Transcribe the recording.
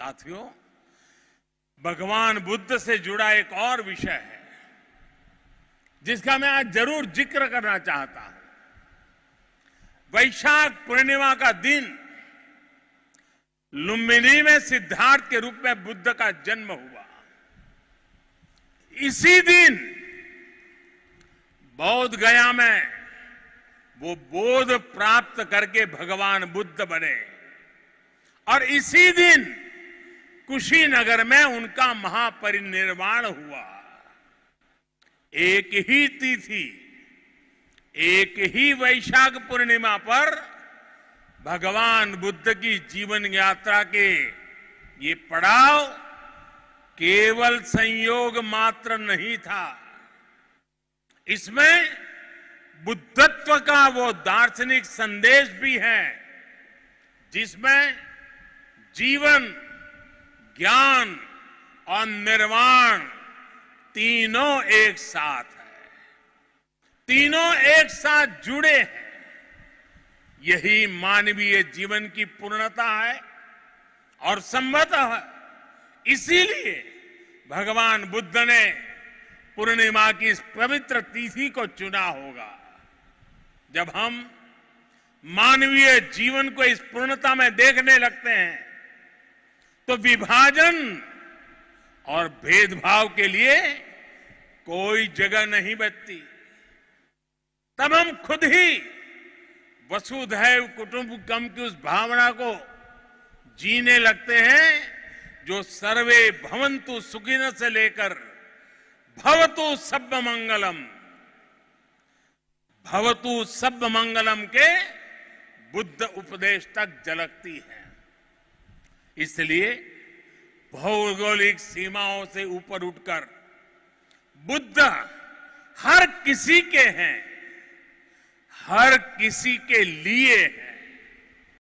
साथियों भगवान बुद्ध से जुड़ा एक और विषय है जिसका मैं आज जरूर जिक्र करना चाहता हूं वैशाख पूर्णिमा का दिन लुम्बिनी में सिद्धार्थ के रूप में बुद्ध का जन्म हुआ इसी दिन बौद्ध गया में वो बोध प्राप्त करके भगवान बुद्ध बने और इसी दिन कुशीनगर में उनका महापरिनिर्वाण हुआ एक ही तिथि एक ही वैशाख पूर्णिमा पर भगवान बुद्ध की जीवन यात्रा के ये पड़ाव केवल संयोग मात्र नहीं था इसमें बुद्धत्व का वो दार्शनिक संदेश भी है जिसमें जीवन ज्ञान और निर्वाण तीनों एक साथ है तीनों एक साथ जुड़े हैं यही मानवीय जीवन की पूर्णता है और है इसीलिए भगवान बुद्ध ने पूर्णिमा की इस पवित्र तिथि को चुना होगा जब हम मानवीय जीवन को इस पूर्णता में देखने लगते हैं तो विभाजन और भेदभाव के लिए कोई जगह नहीं बचती तब हम खुद ही वसुधैव कुटुंब कम की उस भावना को जीने लगते हैं जो सर्वे भवंतु सुखिन से लेकर भवतु सब मंगलम भवतु सब मंगलम के बुद्ध उपदेश तक झलकती है इसलिए भौगोलिक सीमाओं से ऊपर उठकर बुद्ध हर किसी के हैं हर किसी के लिए हैं